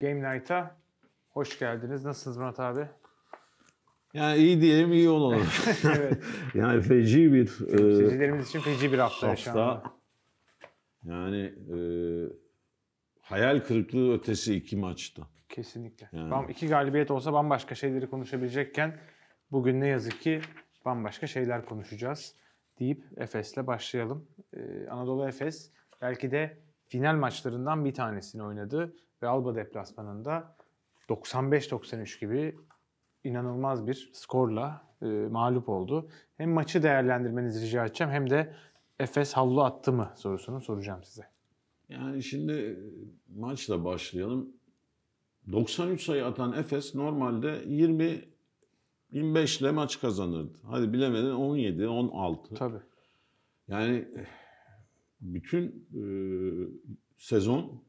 Game Night'a hoş geldiniz. Nasılsınız Murat abi? Yani iyi diyelim iyi olalım. evet. yani feci bir... E, Seyircilerimiz e, için feci bir hafta, hafta şu anda. Yani e, hayal kırıklığı ötesi iki maçta. Kesinlikle. Yani. Bam, galibiyet olsa bambaşka şeyleri konuşabilecekken bugün ne yazık ki bambaşka şeyler konuşacağız deyip Efes'le başlayalım. Ee, Anadolu Efes belki de final maçlarından bir tanesini oynadı ve Alba deplasmanında 95-93 gibi inanılmaz bir skorla e, mağlup oldu. Hem maçı değerlendirmenizi rica edeceğim hem de Efes havlu attı mı sorusunu soracağım size. Yani şimdi e, maçla başlayalım. 93 sayı atan Efes normalde 20 25 ile maç kazanırdı. Hadi bilemedin 17, 16. Tabii. Yani bütün e, sezon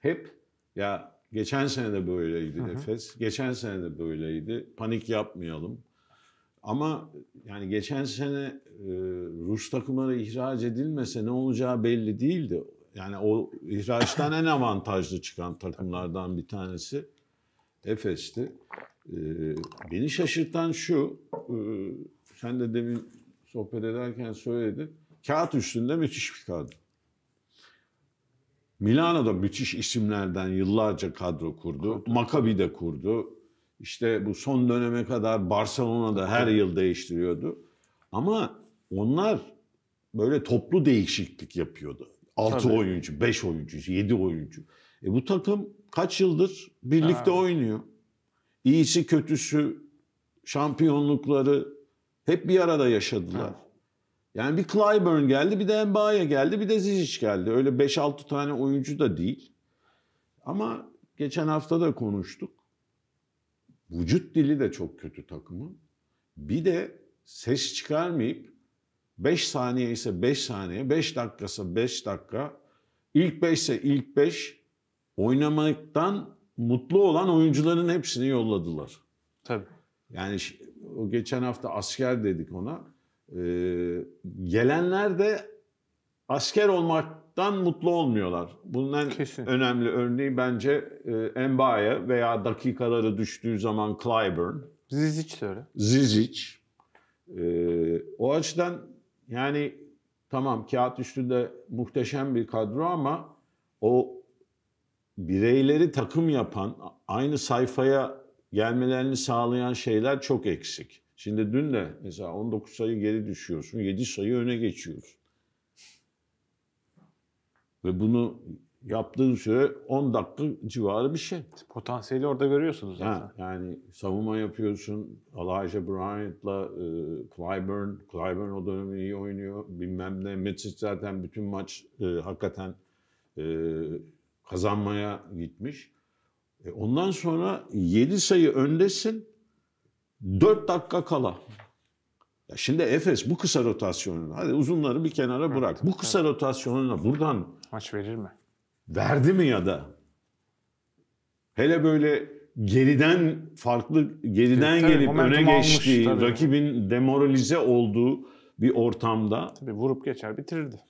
hep ya geçen sene de böyleydi hı hı. Efes, geçen sene de böyleydi. Panik yapmayalım. Ama yani geçen sene e, Rus takımları ihraç edilmese ne olacağı belli değildi. Yani o ihraçtan en avantajlı çıkan takımlardan bir tanesi Efes'ti. E, beni şaşırtan şu, sen de demin sohbet ederken söyledin. Kağıt üstünde müthiş bir kadro. Milano'da müthiş isimlerden yıllarca kadro kurdu. Maccabi de kurdu. İşte bu son döneme kadar Barcelona'da her yıl değiştiriyordu. Ama onlar böyle toplu değişiklik yapıyordu. 6 Tabii. oyuncu, 5 oyuncu, 7 oyuncu. E bu takım kaç yıldır birlikte ha. oynuyor. İyisi kötüsü, şampiyonlukları hep bir arada yaşadılar. Yani bir Clyburn geldi, bir de Mbaye geldi, bir de Zizic geldi. Öyle 5-6 tane oyuncu da değil. Ama geçen hafta da konuştuk. Vücut dili de çok kötü takımın. Bir de ses çıkarmayıp 5 saniye ise 5 saniye, 5 dakikası 5 dakika, ilk 5 ise ilk 5 oynamaktan mutlu olan oyuncuların hepsini yolladılar. Tabii. Yani o geçen hafta asker dedik ona. Ee, gelenler de asker olmaktan mutlu olmuyorlar. Bunun en önemli örneği bence e, Mbaye veya dakikaları düştüğü zaman Clyburn. Zizic de öyle. Zizic. E, o açıdan yani tamam kağıt üstünde muhteşem bir kadro ama o bireyleri takım yapan, aynı sayfaya gelmelerini sağlayan şeyler çok eksik. Şimdi dün de mesela 19 sayı geri düşüyorsun, 7 sayı öne geçiyorsun. Ve bunu yaptığın süre 10 dakika civarı bir şey. Potansiyeli orada görüyorsunuz zaten. Ha, yani savunma yapıyorsun. Elijah Bryant'la e, Clyburn. Clyburn o dönem iyi oynuyor. Bilmem ne. Metsic zaten bütün maç e, hakikaten e, kazanmaya gitmiş. E, ondan sonra 7 sayı öndesin. 4 dakika kala. Ya şimdi Efes bu kısa rotasyonu. hadi uzunları bir kenara bırak. Evet, bu kısa evet. rotasyonuna buradan... Maç verir mi? Verdi mi ya da? Hele böyle geriden farklı, geriden tabii, gelip öne geçtiği, almış, rakibin demoralize olduğu bir ortamda... Tabii vurup geçer bitirirdi.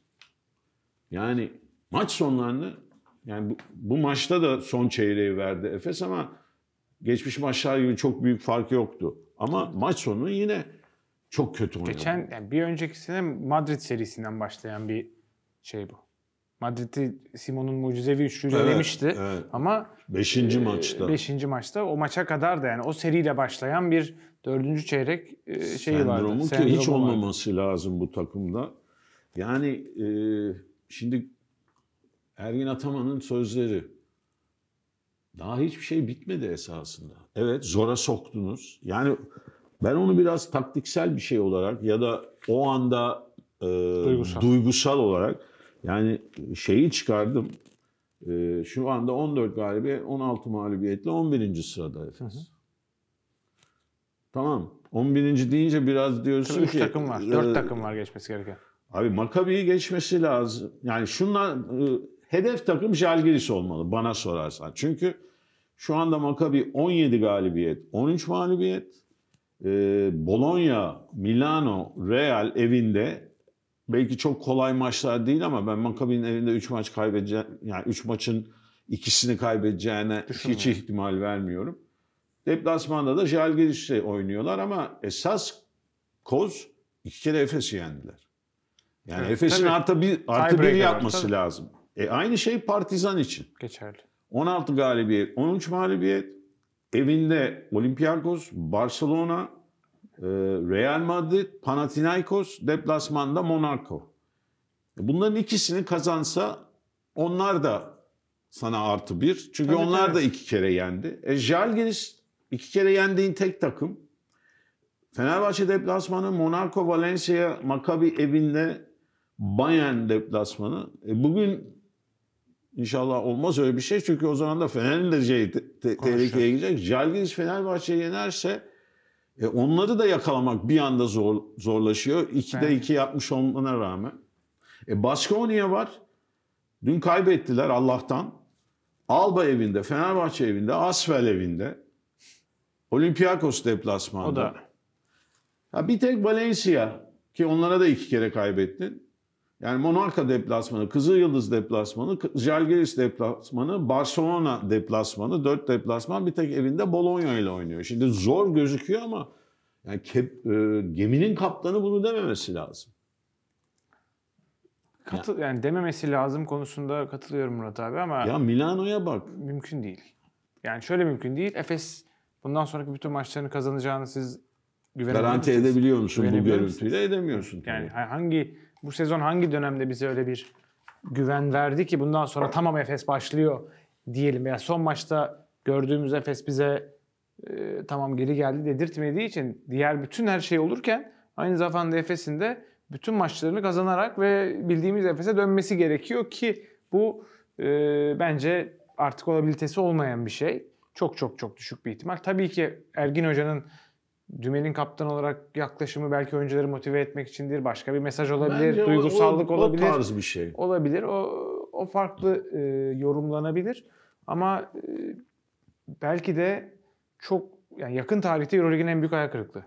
Yani maç sonlarını, yani bu, bu maçta da son çeyreği verdi Efes ama geçmiş maçlar gibi çok büyük fark yoktu. Ama maç sonu yine çok kötü oynadı. Geçen yani bir önceki sene Madrid serisinden başlayan bir şey bu. Madrid'i Simon'un mucizevi üçlüğüyle evet, demişti evet. ama 5. E, maçta. 5. maçta o maça kadar da yani o seriyle başlayan bir dördüncü çeyrek e, vardı. Sendromu Ki Sendromu hiç vardı. olmaması lazım bu takımda. Yani e, şimdi Ergin Ataman'ın sözleri daha hiçbir şey bitmedi esasında. Evet zora soktunuz. Yani ben onu biraz taktiksel bir şey olarak ya da o anda e, duygusal. duygusal olarak yani şeyi çıkardım. E, şu anda 14 galibiyet, 16 mağlubiyetle 11. sırada Efes. Hı hı. Tamam. 11. deyince biraz diyorsun Tabii ki... 3 takım var, 4 e, takım var geçmesi gereken. Abi Makabi'yi geçmesi lazım. Yani şunlar... E, Hedef takım Jalgiris olmalı bana sorarsan. Çünkü şu anda Maccabi 17 galibiyet, 13 mağlubiyet. E, Bologna, Milano, Real evinde belki çok kolay maçlar değil ama ben Maccabi'nin evinde 3 maç kaybedeceğim yani 3 maçın ikisini kaybedeceğine hiç ihtimal vermiyorum. Deplasmanda da Jalgiris'le oynuyorlar ama esas koz iki kere Efes'i yendiler. Yani evet, Efes'in artı bir artı bir yapması tabii. lazım. E aynı şey Partizan için. Geçerli. 16 galibiyet, 13 mağlubiyet. Evinde Olympiakos, Barcelona, e, Real Madrid, Panathinaikos, deplasmanda Monaco. E, bunların ikisini kazansa onlar da sana artı bir. Çünkü tabii, onlar tabii. da iki kere yendi. E, Jalgiris iki kere yendiğin tek takım. Fenerbahçe deplasmanı, Monaco, Valencia, Maccabi evinde Bayern deplasmanı. E, bugün İnşallah olmaz öyle bir şey. Çünkü o zaman da Fener'in de şey, te, te, tehlikeye girecek. Jalgiris Fenerbahçe'yi yenerse e, onları da yakalamak bir anda zor, zorlaşıyor. 2'de evet. 2 yapmış olmana rağmen. E, Baskonya var. Dün kaybettiler Allah'tan. Alba evinde, Fenerbahçe evinde, Asfel evinde. Olympiakos deplasmanda. O da. Ya bir tek Valencia ki onlara da iki kere kaybettin. Yani Monarka deplasmanı, Kızılyıldız deplasmanı, Jalgiris deplasmanı, Barcelona deplasmanı, dört deplasman bir tek evinde Bologna ile oynuyor. Şimdi zor gözüküyor ama yani kep, e, geminin kaptanı bunu dememesi lazım. Katıl, yani dememesi lazım konusunda katılıyorum Murat abi ama... Ya Milano'ya bak. Mümkün değil. Yani şöyle mümkün değil. Efes bundan sonraki bütün maçlarını kazanacağını siz Garanti edebiliyor musun bu görüntüyle? Edemiyorsun. Tabii. Yani hangi bu sezon hangi dönemde bize öyle bir güven verdi ki bundan sonra tamam Efes başlıyor diyelim. Yani son maçta gördüğümüz Efes bize e, tamam geri geldi dedirtmediği için diğer bütün her şey olurken aynı zamanda Efes'in de bütün maçlarını kazanarak ve bildiğimiz Efes'e dönmesi gerekiyor ki bu e, bence artık olabilitesi olmayan bir şey. Çok çok çok düşük bir ihtimal. Tabii ki Ergin Hoca'nın Dümen'in kaptan olarak yaklaşımı belki oyuncuları motive etmek içindir. Başka bir mesaj olabilir, Bence duygusallık o, o, olabilir. O tarz bir şey. Olabilir. O o farklı e, yorumlanabilir. Ama e, belki de çok yani yakın tarihte EuroLeague'in en büyük ayak kırıklığı.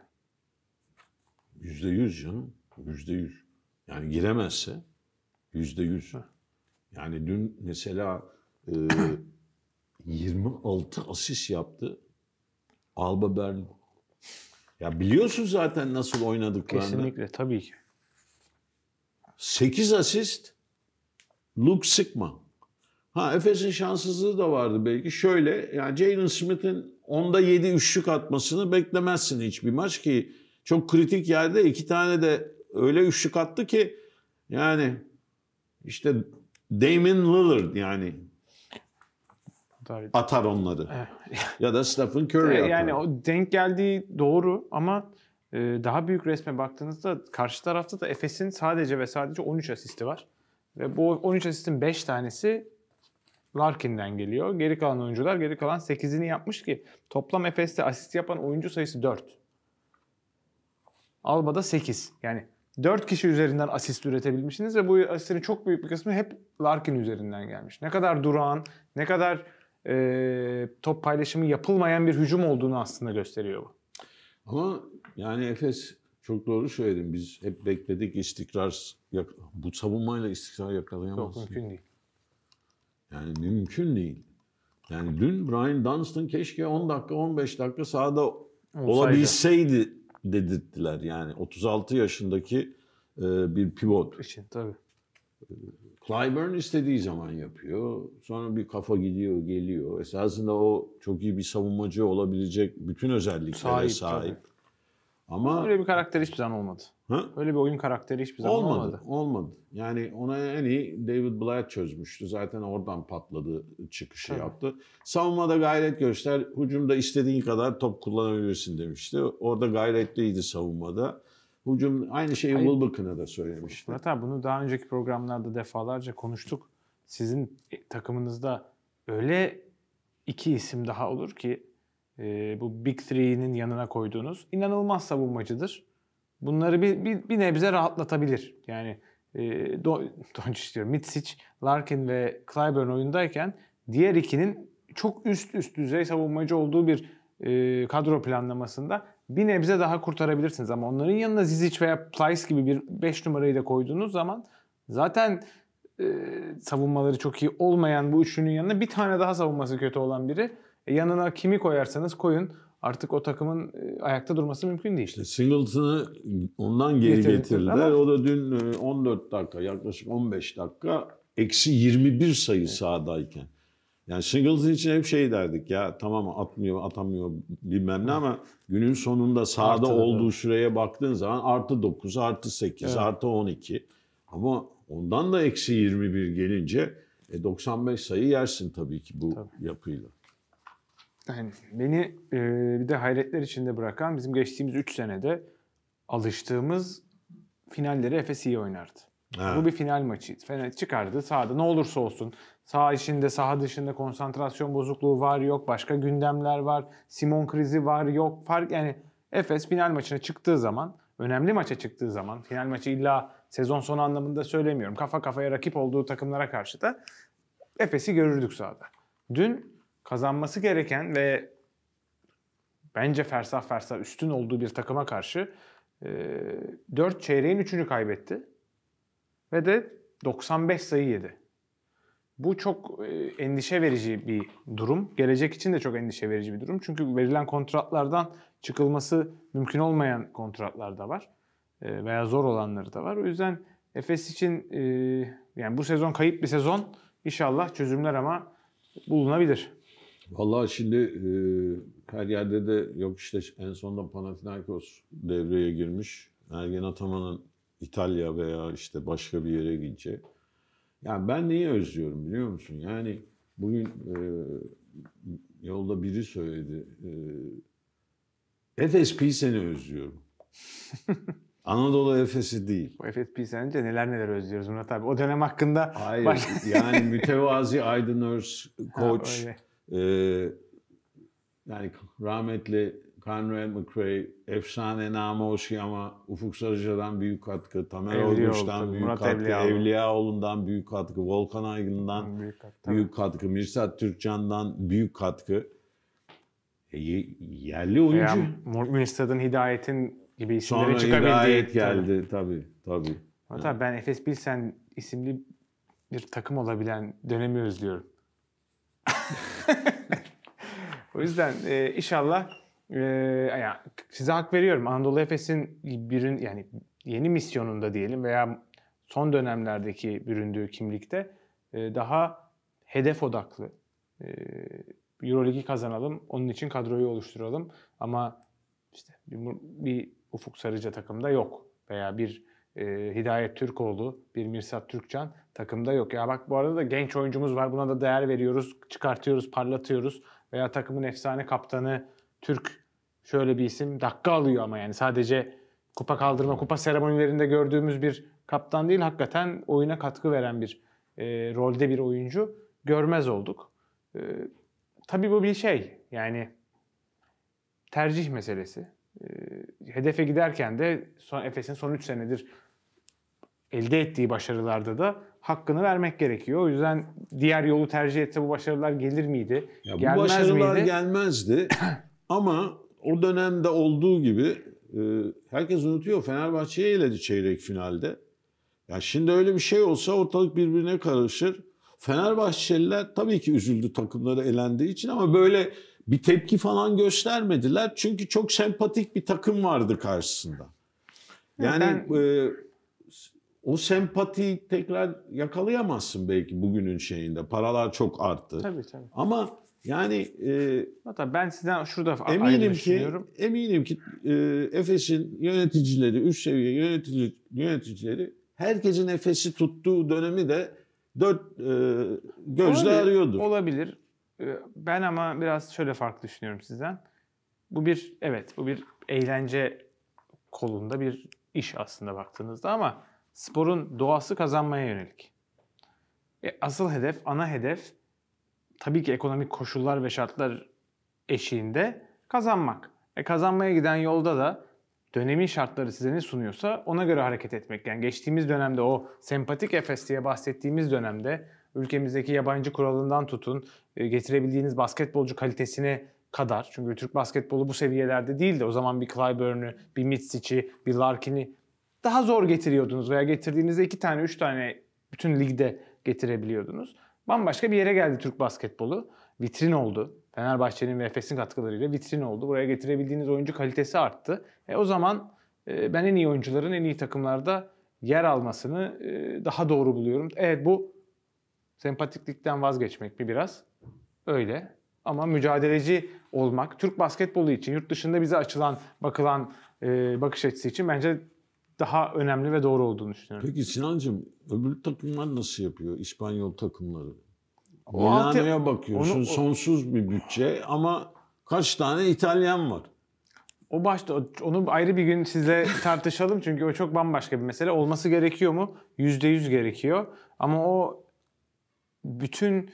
Yüzde yüz canım. Yüzde yüz. Yani giremezse yüzde yüz. Yani dün mesela e, 26 asist yaptı. Alba Berlin. Ya biliyorsun zaten nasıl oynadıklarını. Kesinlikle tabii ki. 8 asist Luke Sigma. Ha Efes'in şanssızlığı da vardı belki. Şöyle yani Jalen Smith'in onda 7 üçlük atmasını beklemezsin hiçbir maç ki çok kritik yerde iki tane de öyle üçlük attı ki yani işte Damon Lillard yani Tabii. Atar onları. ya da Stephen Curry yani atar. Yani o denk geldiği doğru ama e, daha büyük resme baktığınızda karşı tarafta da Efes'in sadece ve sadece 13 asisti var. Ve bu 13 asistin 5 tanesi Larkin'den geliyor. Geri kalan oyuncular geri kalan 8'ini yapmış ki toplam Efes'te asist yapan oyuncu sayısı 4. Alba'da 8. Yani 4 kişi üzerinden asist üretebilmişsiniz ve bu asistlerin çok büyük bir kısmı hep Larkin üzerinden gelmiş. Ne kadar durağan, ne kadar e, top paylaşımı yapılmayan bir hücum olduğunu aslında gösteriyor bu. Ama yani Efes çok doğru söyledin. Biz hep bekledik istikrar bu savunmayla istikrar yakalayamazsın. Çok mümkün değil. Yani mümkün değil. Yani dün Brian Dunstan keşke 10 dakika 15 dakika sahada Olsaydı. olabilseydi dedirttiler. Yani 36 yaşındaki e, bir pivot. İçin tabii. E, Clyburn istediği zaman yapıyor. Sonra bir kafa gidiyor, geliyor. Esasında o çok iyi bir savunmacı olabilecek bütün özelliklere sahip. sahip. Ama öyle bir karakter hiçbir zaman olmadı. Hı? Öyle bir oyun karakteri hiçbir zaman olmadı, olmadı. Olmadı. Yani ona en iyi David Blatt çözmüştü. Zaten oradan patladı, çıkışı Tabii. yaptı. Savunmada gayret göster, hücumda istediğin kadar top kullanabilirsin demişti. Orada gayretliydi savunmada. Bu aynı şeyi Hayır. Wilbekin'e de söylemişti. Murat abi bunu daha önceki programlarda defalarca konuştuk. Sizin e, takımınızda öyle iki isim daha olur ki e, bu Big Three'nin yanına koyduğunuz inanılmaz savunmacıdır. Bunları bir, bir, bir nebze rahatlatabilir. Yani e, Doncic don diyorum, Mitsic, Larkin ve Clyburn oyundayken diğer ikinin çok üst üst düzey savunmacı olduğu bir e, kadro planlamasında bir nebze daha kurtarabilirsiniz. Ama onların yanına Zizic veya Plyce gibi bir 5 numarayı da koyduğunuz zaman zaten e, savunmaları çok iyi olmayan bu üçünün yanına bir tane daha savunması kötü olan biri. E, yanına kimi koyarsanız koyun artık o takımın e, ayakta durması mümkün değil. İşte Singleton'ı ondan geri Getirin, getirdiler. Ama... O da dün 14 e, dakika yaklaşık 15 dakika eksi 21 sayı evet. sahadayken. Yani Singles için hep şey derdik ya tamam atmıyor atamıyor bilmem ne ama günün sonunda sahada artı olduğu de. süreye baktığın zaman artı 9, artı 8, evet. artı 12. Ama ondan da eksi 21 gelince e, 95 sayı yersin tabii ki bu tabii. yapıyla. Yani beni e, bir de hayretler içinde bırakan bizim geçtiğimiz 3 senede alıştığımız finalleri Efes iyi oynardı. Evet. Bu bir final maçıydı. Fener çıkardı sahada ne olursa olsun Saha içinde, saha dışında konsantrasyon bozukluğu var yok, başka gündemler var, Simon krizi var yok. Fark yani Efes final maçına çıktığı zaman, önemli maça çıktığı zaman, final maçı illa sezon sonu anlamında söylemiyorum. Kafa kafaya rakip olduğu takımlara karşı da Efes'i görürdük sahada. Dün kazanması gereken ve bence fersah fersah üstün olduğu bir takıma karşı e, 4 çeyreğin 3'ünü kaybetti. Ve de 95 sayı yedi. Bu çok e, endişe verici bir durum. Gelecek için de çok endişe verici bir durum. Çünkü verilen kontratlardan çıkılması mümkün olmayan kontratlar da var. E, veya zor olanları da var. O yüzden Efes için e, yani bu sezon kayıp bir sezon. İnşallah çözümler ama bulunabilir. Vallahi şimdi e, her yerde de yok işte en sonunda Panathinaikos devreye girmiş. Ergen Ataman'ın İtalya veya işte başka bir yere gideceği. Yani ben neyi özlüyorum biliyor musun? Yani bugün e, yolda biri söyledi. E, Efes Pilsen'i özlüyorum. Anadolu Efes'i değil. O Efes Pilsen'ince neler neler özlüyoruz Murat abi. O dönem hakkında... Hayır baş... yani mütevazi Aydın Örs, koç, ha, e, yani rahmetli Conrad McRae, efsane Name ama Ufuk Sarıcı'dan büyük katkı, Tamer Olmuş'tan büyük Murat katkı, Evliyaoğlu. Evliyaoğlu'ndan büyük katkı, Volkan Aygın'dan büyük katkı, büyük katkı Mirsat Türkcan'dan büyük katkı. E, yerli oyuncu. Veya Mürstad'ın Hidayet'in gibi isimleri Sonra çıkabildi. Sonra Hidayet geldi tabii tabii. tabii. Hatta yani. ben Efes Bilsen isimli bir takım olabilen dönemi özlüyorum. o yüzden e, inşallah ee, yani size hak veriyorum. Anadolu Efes'in birin yani yeni misyonunda diyelim veya son dönemlerdeki büründüğü kimlikte e, daha hedef odaklı. E, Euroligi kazanalım, onun için kadroyu oluşturalım. Ama işte bir, bir Ufuk Sarıca takımda yok veya bir e, Hidayet Türkoğlu, bir Mirsat Türkcan takımda yok. Ya bak bu arada da genç oyuncumuz var. Buna da değer veriyoruz, çıkartıyoruz, parlatıyoruz. Veya takımın efsane kaptanı Türk şöyle bir isim dakika alıyor ama yani sadece kupa kaldırma, kupa seremonilerinde gördüğümüz bir kaptan değil. Hakikaten oyuna katkı veren bir e, rolde bir oyuncu görmez olduk. E, tabii bu bir şey yani tercih meselesi. E, hedefe giderken de son Efes'in son 3 senedir elde ettiği başarılarda da hakkını vermek gerekiyor. O yüzden diğer yolu tercih etse bu başarılar gelir miydi? Ya bu gelmez başarılar miydi? gelmezdi. Ama o dönemde olduğu gibi e, herkes unutuyor Fenerbahçe'ye eledi çeyrek finalde. Ya şimdi öyle bir şey olsa ortalık birbirine karışır. Fenerbahçeliler tabii ki üzüldü takımları elendiği için ama böyle bir tepki falan göstermediler. Çünkü çok sempatik bir takım vardı karşısında. Yani ben... e, o sempatiyi tekrar yakalayamazsın belki bugünün şeyinde. Paralar çok arttı. Tabii tabii. Ama yani e, hatta ben sizden şurada eminim ki eminim ki e, Efes'in yöneticileri, üst seviye yönetici, yöneticileri herkesin Efes'i tuttuğu dönemi de dört e, gözle olabilir, arıyordur. Olabilir. E, ben ama biraz şöyle farklı düşünüyorum sizden. Bu bir evet bu bir eğlence kolunda bir iş aslında baktığınızda ama sporun doğası kazanmaya yönelik. E, asıl hedef, ana hedef tabii ki ekonomik koşullar ve şartlar eşiğinde kazanmak. E kazanmaya giden yolda da dönemin şartları size ne sunuyorsa ona göre hareket etmek. Yani geçtiğimiz dönemde o sempatik Efes diye bahsettiğimiz dönemde ülkemizdeki yabancı kuralından tutun e, getirebildiğiniz basketbolcu kalitesine kadar. Çünkü Türk basketbolu bu seviyelerde değildi. O zaman bir Clyburn'u, bir Mitsic'i, bir Larkin'i daha zor getiriyordunuz veya getirdiğinizde iki tane, üç tane bütün ligde getirebiliyordunuz. Bambaşka bir yere geldi Türk basketbolu. Vitrin oldu. Fenerbahçe'nin ve Efes'in katkılarıyla vitrin oldu. Buraya getirebildiğiniz oyuncu kalitesi arttı. E o zaman e, ben en iyi oyuncuların en iyi takımlarda yer almasını e, daha doğru buluyorum. Evet bu sempatiklikten vazgeçmek mi biraz? Öyle. Ama mücadeleci olmak, Türk basketbolu için, yurt dışında bize açılan, bakılan e, bakış açısı için bence daha önemli ve doğru olduğunu düşünüyorum. Peki Sinancığım öbür takımlar nasıl yapıyor İspanyol takımları? Milano'ya bakıyorsun onu, sonsuz bir bütçe ama kaç tane İtalyan var? O başta onu ayrı bir gün sizle tartışalım çünkü o çok bambaşka bir mesele. Olması gerekiyor mu? Yüzde yüz gerekiyor. Ama o bütün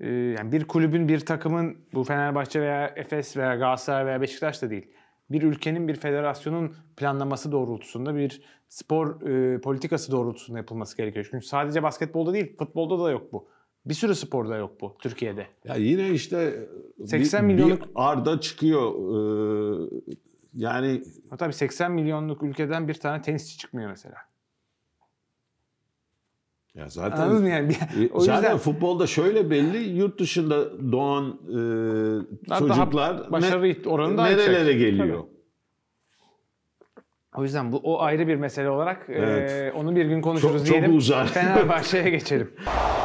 e, yani bir kulübün bir takımın bu Fenerbahçe veya Efes veya Galatasaray veya Beşiktaş da değil bir ülkenin, bir federasyonun planlaması doğrultusunda, bir spor e, politikası doğrultusunda yapılması gerekiyor. Çünkü sadece basketbolda değil, futbolda da yok bu. Bir sürü sporda yok bu Türkiye'de. Ya yine işte 80 e, bir, milyonluk bir arda çıkıyor. Ee, yani tabii 80 milyonluk ülkeden bir tane tenisçi çıkmıyor mesela. Ya zaten mı yani? E, o yüzden futbolda şöyle belli yurt dışında doğan e, çocuklar başarı ne, oranı da nerelere yüksek. geliyor. Tabii. O yüzden bu o ayrı bir mesele olarak e, evet. e, onu bir gün konuşuruz çok, diyelim. Çok uzar. Fenerbahçe'ye geçelim.